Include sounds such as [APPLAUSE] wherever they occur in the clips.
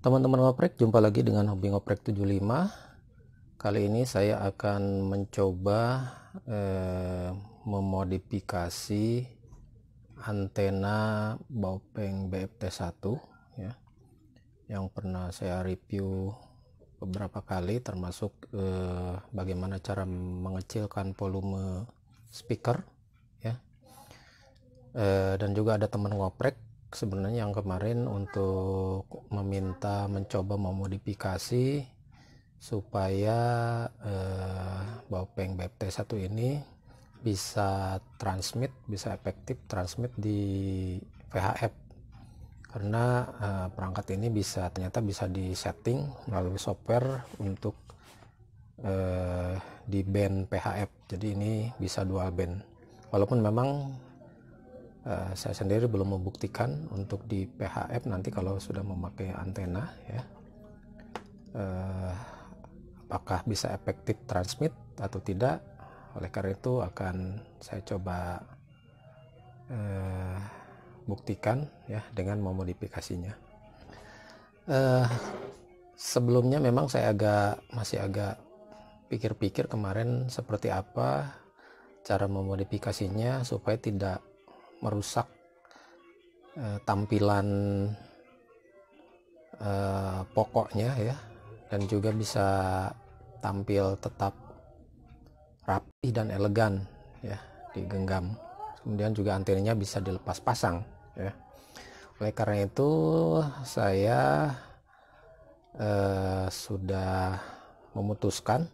Teman-teman ngoprek, jumpa lagi dengan Hobi Ngoprek 75. Kali ini saya akan mencoba eh, memodifikasi antena Baupeng BFT1 ya. Yang pernah saya review beberapa kali termasuk eh, bagaimana cara mengecilkan volume speaker ya. Eh, dan juga ada teman ngoprek sebenarnya yang kemarin untuk meminta mencoba memodifikasi supaya eh, Baupeng BPT1 ini bisa transmit, bisa efektif transmit di VHF karena eh, perangkat ini bisa ternyata bisa disetting melalui software untuk eh, di band PHF jadi ini bisa dual band walaupun memang Eh, saya sendiri belum membuktikan untuk di PHF nanti kalau sudah memakai antena ya uh, apakah bisa efektif transmit atau tidak oleh karena itu akan saya coba uh, buktikan ya dengan memodifikasinya uh, sebelumnya memang saya agak masih agak pikir-pikir kemarin seperti apa cara memodifikasinya supaya tidak merusak eh, tampilan eh, pokoknya ya dan juga bisa tampil tetap rapi dan elegan ya digenggam kemudian juga antenanya bisa dilepas pasang ya oleh karena itu saya eh, sudah memutuskan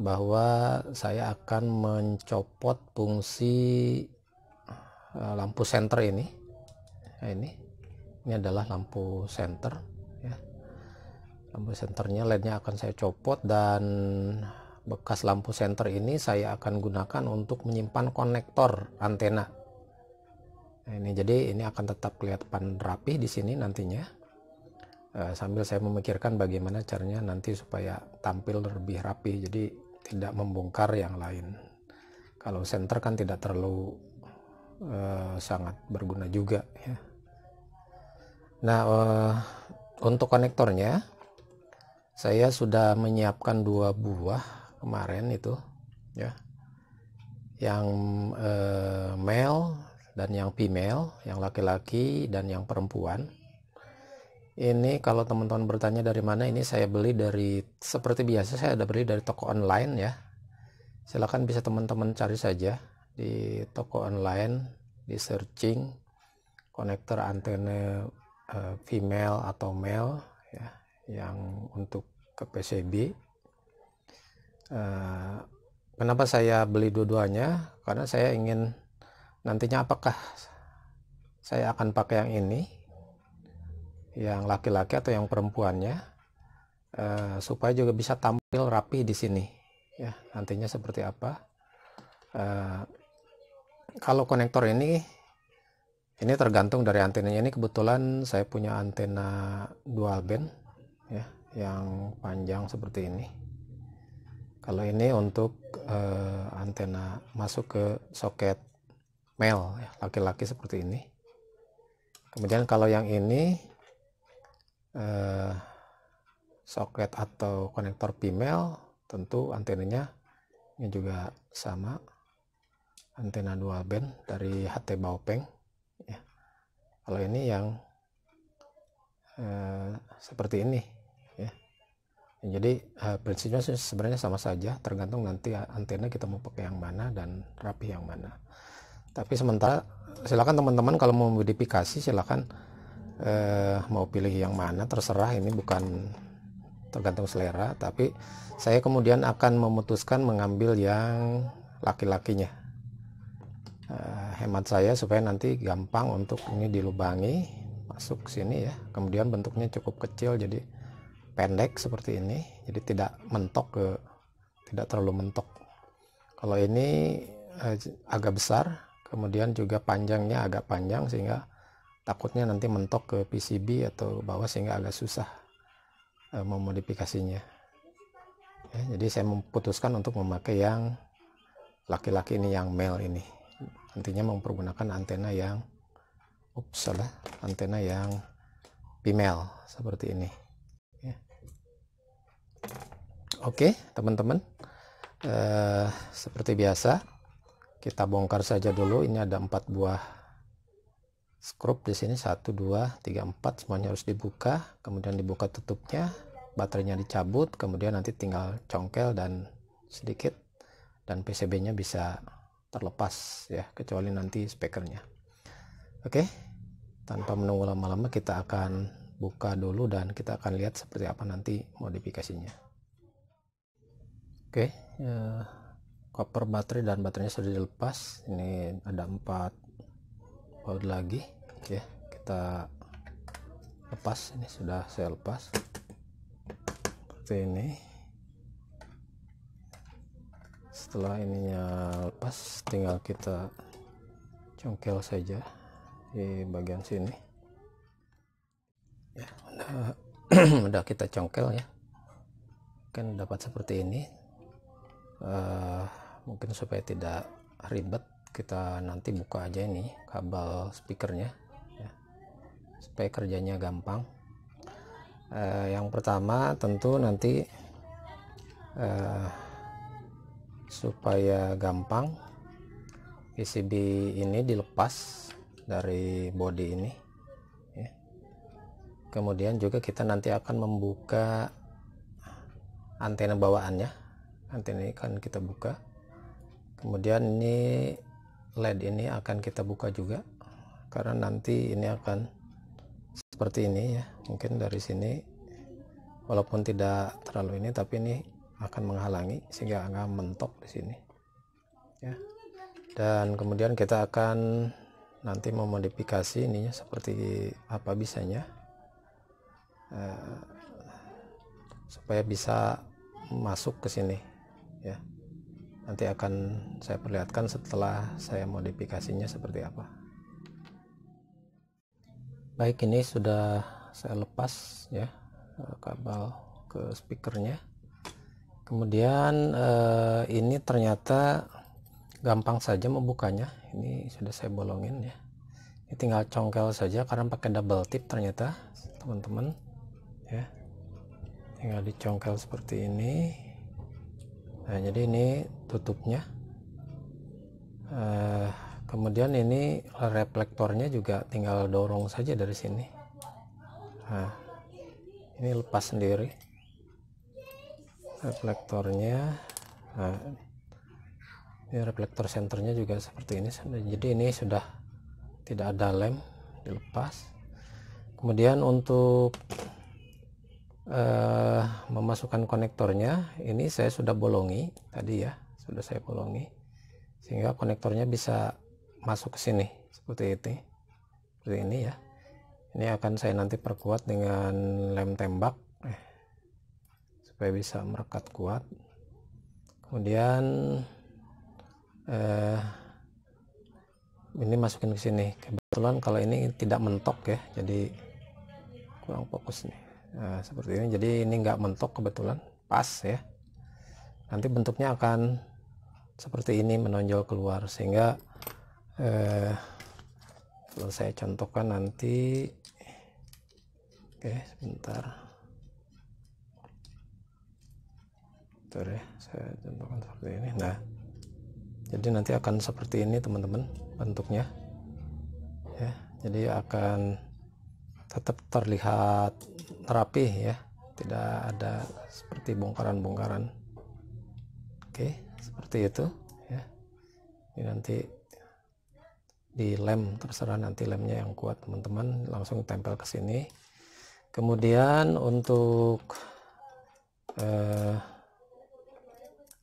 bahwa saya akan mencopot fungsi Eh, lampu center ini ya, ini ini adalah lampu center. ya lampu senternya lednya akan saya copot dan bekas lampu center ini saya akan gunakan untuk menyimpan konektor antena nah, ini jadi ini akan tetap kelihatan rapi di sini nantinya eh, sambil saya memikirkan bagaimana caranya nanti supaya tampil lebih rapi jadi tidak membongkar yang lain kalau center kan tidak terlalu Eh, sangat berguna juga ya. Nah, uh, untuk konektornya saya sudah menyiapkan dua buah kemarin itu ya. Yang uh, male dan yang female, yang laki-laki dan yang perempuan. Ini kalau teman-teman bertanya dari mana ini saya beli dari seperti biasa saya ada beli dari toko online ya. Silahkan bisa teman-teman cari saja di toko online di searching konektor antena uh, eh, female atau male ya yang untuk ke PCB uh, eh, kenapa saya beli dua-duanya karena saya ingin nantinya apakah saya akan pakai yang ini yang laki-laki atau yang perempuannya uh, supaya juga bisa tampil rapi di sini ya nantinya seperti apa uh, kalau konektor ini ini tergantung dari antenanya ini kebetulan saya punya antena dual band ya yang panjang seperti ini kalau ini untuk eh, antena masuk ke soket male ya, laki-laki seperti ini kemudian kalau yang ini eh, soket atau konektor female tentu antenanya ini juga sama antena dual band dari HT Baopeng ya. kalau ini yang eh, seperti ini ya jadi eh, prinsipnya sebenarnya sama saja tergantung nanti antena kita mau pakai yang mana dan rapi yang mana tapi sementara silakan teman-teman kalau mau modifikasi silakan eh, mau pilih yang mana terserah ini bukan tergantung selera tapi saya kemudian akan memutuskan mengambil yang laki-lakinya uh, hemat saya supaya nanti gampang untuk ini dilubangi masuk sini ya kemudian bentuknya cukup kecil jadi pendek seperti ini jadi tidak mentok ke tidak terlalu mentok kalau ini uh, agak besar kemudian juga panjangnya agak panjang sehingga takutnya nanti mentok ke PCB atau bawah sehingga agak susah uh, memodifikasinya ya, jadi saya memutuskan untuk memakai yang laki-laki ini yang male ini nantinya mempergunakan antena yang ups salah antena yang female seperti ini ya. oke teman-teman eh, seperti biasa kita bongkar saja dulu ini ada empat buah skrup di sini satu dua tiga empat semuanya harus dibuka kemudian dibuka tutupnya baterainya dicabut kemudian nanti tinggal congkel dan sedikit dan PCB nya bisa terlepas ya kecuali nanti spekernya oke tanpa menunggu lama-lama kita akan buka dulu dan kita akan lihat seperti apa nanti modifikasinya oke okay, eh, baterai dan baterainya sudah dilepas ini ada empat baut lagi oke kita lepas ini sudah saya lepas seperti ini setelah ininya lepas tinggal kita congkel saja di bagian sini ya udah, [CLEARS THROAT] udah kita congkel ya kan dapat seperti ini uh, mungkin supaya tidak ribet kita nanti buka aja ini kabel speakernya ya, supaya kerjanya gampang uh, yang pertama tentu nanti uh, supaya gampang PCB ini dilepas dari body ini ya. kemudian juga kita nanti akan membuka antena bawaannya antena ini akan kita buka kemudian ini LED ini akan kita buka juga karena nanti ini akan seperti ini ya mungkin dari sini walaupun tidak terlalu ini tapi ini akan menghalangi sehingga akan mentok di sini ya dan kemudian kita akan nanti memodifikasi ininya seperti apa bisanya uh, supaya bisa masuk ke sini ya nanti akan saya perlihatkan setelah saya modifikasinya seperti apa baik ini sudah saya lepas ya eh, kabel ke speakernya kemudian eh, ini ternyata gampang saja membukanya ini sudah saya bolongin ya ini tinggal congkel saja karena pakai double tip ternyata teman-teman ya tinggal dicongkel seperti ini nah jadi ini tutupnya eh, kemudian ini reflektornya juga tinggal dorong saja dari sini nah ini lepas sendiri reflektornya nah, ini reflektor senternya juga seperti ini jadi ini sudah tidak ada lem dilepas kemudian untuk eh, memasukkan konektornya ini saya sudah bolongi tadi ya sudah saya bolongi sehingga konektornya bisa masuk ke sini seperti itu seperti ini ya ini akan saya nanti perkuat dengan lem tembak supaya bisa merekat kuat kemudian eh, ini masukin ke sini kebetulan kalau ini tidak mentok ya jadi kurang fokus nih nah, seperti ini jadi ini nggak mentok kebetulan pas ya nanti bentuknya akan seperti ini menonjol keluar sehingga eh, kalau saya contohkan nanti oke sebentar Bentar ya, saya contohkan seperti ini. Nah, jadi nanti akan seperti ini teman-teman bentuknya. Ya, jadi akan tetap terlihat rapi ya, tidak ada seperti bongkaran-bongkaran. Oke, seperti itu ya. Ini nanti di lem terserah nanti lemnya yang kuat teman-teman langsung tempel ke sini. Kemudian untuk eh,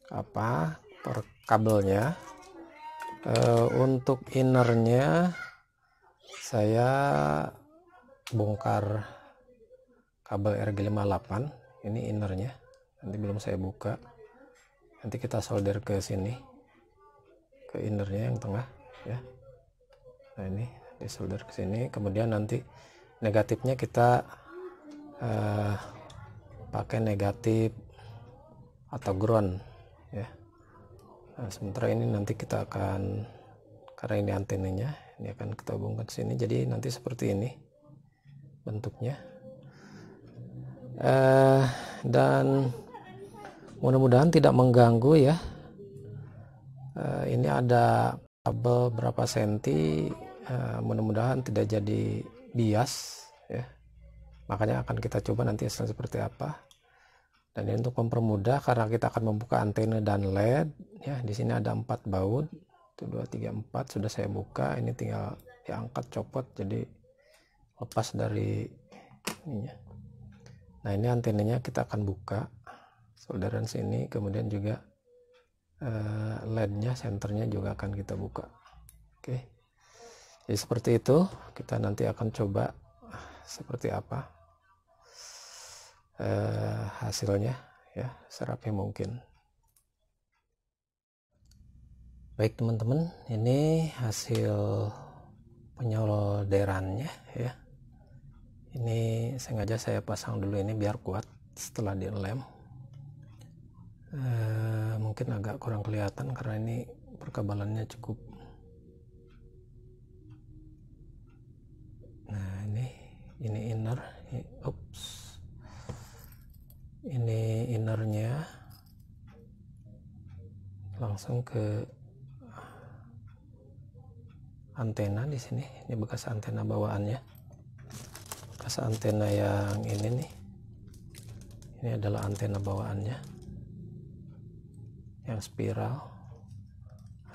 apa per kabelnya e, untuk innernya saya bongkar kabel RG58 ini innernya nanti belum saya buka nanti kita solder ke sini ke innernya yang tengah ya nah ini solder ke sini kemudian nanti negatifnya kita eh, pakai negatif atau ground ya nah, sementara ini nanti kita akan karena ini antenanya ini akan kita hubungkan sini jadi nanti seperti ini bentuknya eh, dan mudah-mudahan tidak mengganggu ya eh, ini ada kabel berapa senti eh, mudah-mudahan tidak jadi bias ya makanya akan kita coba nanti hasilnya seperti apa dan ini untuk mempermudah karena kita akan membuka antena dan LED. Ya, di sini ada empat baut. Itu dua tiga empat sudah saya buka. Ini tinggal diangkat copot jadi lepas dari ininya. Nah, ini antenanya kita akan buka. Solderan sini kemudian juga eh, LED-nya, senternya juga akan kita buka. Oke. Jadi seperti itu, kita nanti akan coba seperti apa uh, hasilnya ya serapi mungkin baik teman-teman ini hasil penyolderannya ya ini sengaja saya pasang dulu ini biar kuat setelah dilem e, mungkin agak kurang kelihatan karena ini perkabalannya cukup nah ini ini inner ini, ups ini innernya langsung ke antena di sini ini bekas antena bawaannya bekas antena yang ini nih ini adalah antena bawaannya yang spiral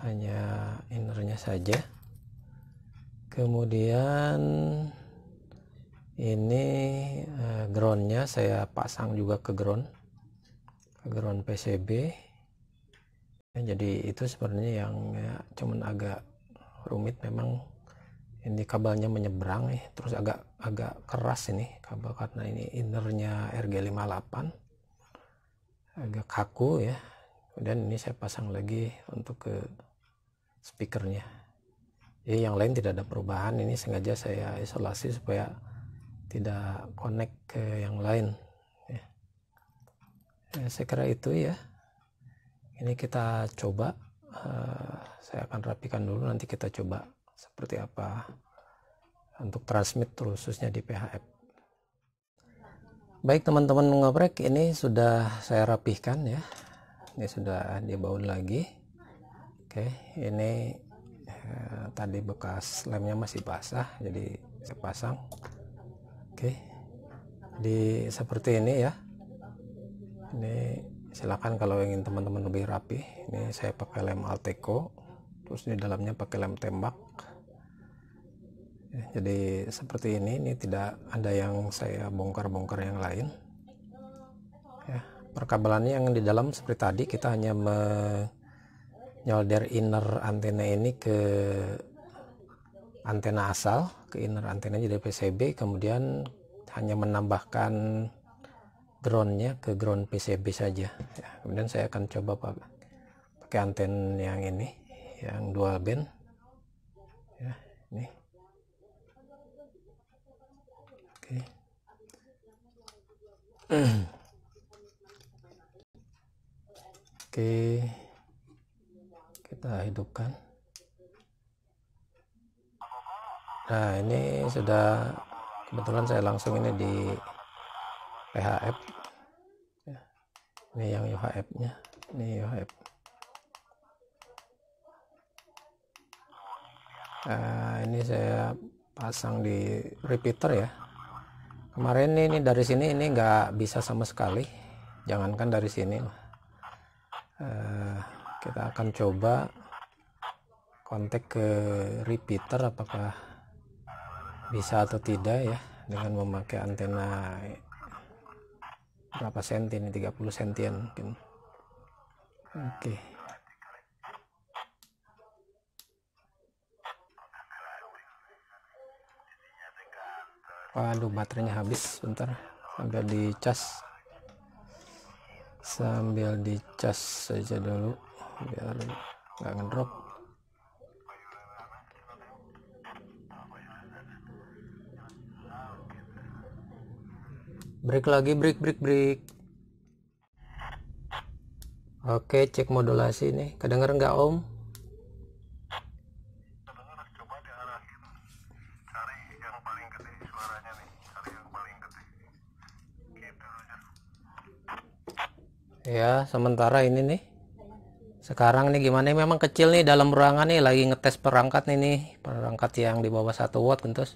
hanya innernya saja kemudian ini uh, groundnya saya pasang juga ke ground ke ground PCB ya, jadi itu sebenarnya yang ya, cuman agak rumit memang ini kabelnya menyeberang nih terus agak agak keras ini kabel karena ini innernya RG58 agak kaku ya dan ini saya pasang lagi untuk ke speakernya jadi ya, yang lain tidak ada perubahan ini sengaja saya isolasi supaya tidak connect ke yang lain ya. ya saya kira itu ya ini kita coba uh, saya akan rapikan dulu nanti kita coba seperti apa untuk transmit khususnya di PHF baik teman-teman ngobrek. ini sudah saya rapihkan ya ini sudah dibaun lagi oke ini eh, tadi bekas lemnya masih basah jadi saya pasang Oke. Di seperti ini ya. Ini silakan kalau ingin teman-teman lebih rapi. Ini saya pakai lem Alteco. Terus di dalamnya pakai lem tembak. Ya, jadi seperti ini, ini tidak ada yang saya bongkar-bongkar yang lain. Ya, perkabelannya yang di dalam seperti tadi kita hanya menyolder inner antena ini ke antena asal ke inner antenanya dari PCB kemudian hanya menambahkan groundnya ke ground PCB saja ya, kemudian saya akan coba pakai, pakai anten yang ini yang dual band ya ini oke oke kita hidupkan Nah ini sudah kebetulan saya langsung ini di PHF ya. ini yang UHF nya ini UHF nah, ini saya pasang di repeater ya kemarin ini, dari sini ini nggak bisa sama sekali jangankan dari sini eh, kita akan coba kontak ke repeater apakah bisa atau tidak ya dengan memakai antena berapa senti ini 30 sentian mungkin oke okay. waduh baterainya habis bentar ambil di cas sambil di cas saja dulu biar nggak ngedrop break lagi break break break oke cek modulasi nih kedenger nggak om ya sementara ini nih sekarang nih gimana memang kecil nih dalam ruangan nih lagi ngetes perangkat nih nih perangkat yang di bawah 1 watt kentus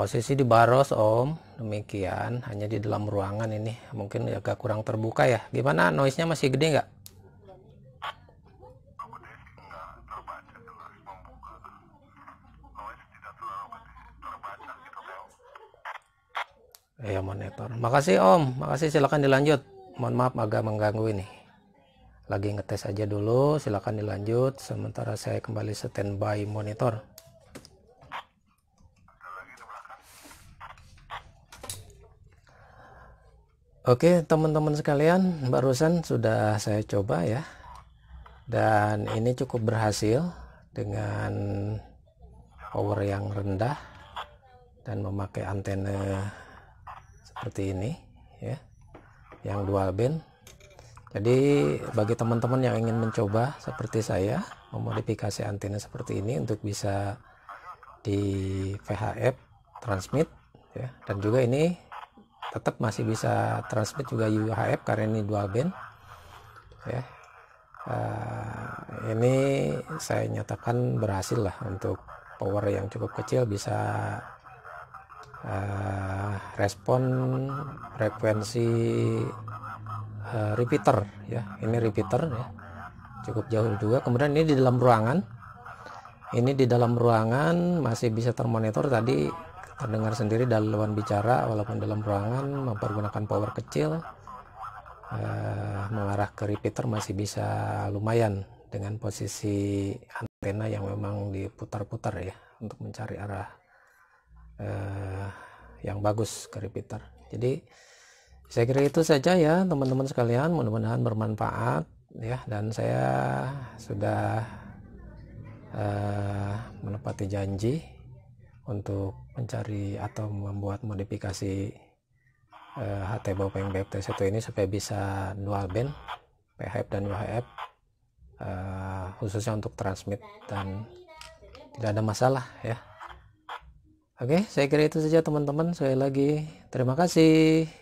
posisi di baros om demikian hanya di dalam ruangan ini mungkin agak kurang terbuka ya gimana noise nya masih gede nggak ya monitor makasih om makasih silahkan dilanjut mohon maaf agak mengganggu ini lagi ngetes aja dulu silahkan dilanjut sementara saya kembali standby monitor Oke teman-teman sekalian barusan sudah saya coba ya dan ini cukup berhasil dengan power yang rendah dan memakai antena seperti ini ya yang dual band jadi bagi teman-teman yang ingin mencoba seperti saya memodifikasi antena seperti ini untuk bisa di VHF transmit ya dan juga ini tetap masih bisa transmit juga UHF karena ini dual band ya uh, ini saya nyatakan berhasil lah untuk power yang cukup kecil bisa uh, respon frekuensi uh, repeater ya ini repeater ya cukup jauh juga kemudian ini di dalam ruangan ini di dalam ruangan masih bisa termonitor tadi terdengar sendiri dalam lawan bicara walaupun dalam ruangan mempergunakan power kecil eh, mengarah ke repeater masih bisa lumayan dengan posisi antena yang memang diputar-putar ya untuk mencari arah eh, yang bagus ke repeater. Jadi saya kira itu saja ya teman-teman sekalian, mudah-mudahan bermanfaat ya dan saya sudah eh, menepati janji untuk mencari atau membuat modifikasi uh, eh, HT Bopeng BFT1 ini supaya bisa dual band PHF dan UHF uh, eh, khususnya untuk transmit dan tidak ada masalah ya Oke, saya kira itu saja teman-teman. Saya lagi, terima kasih.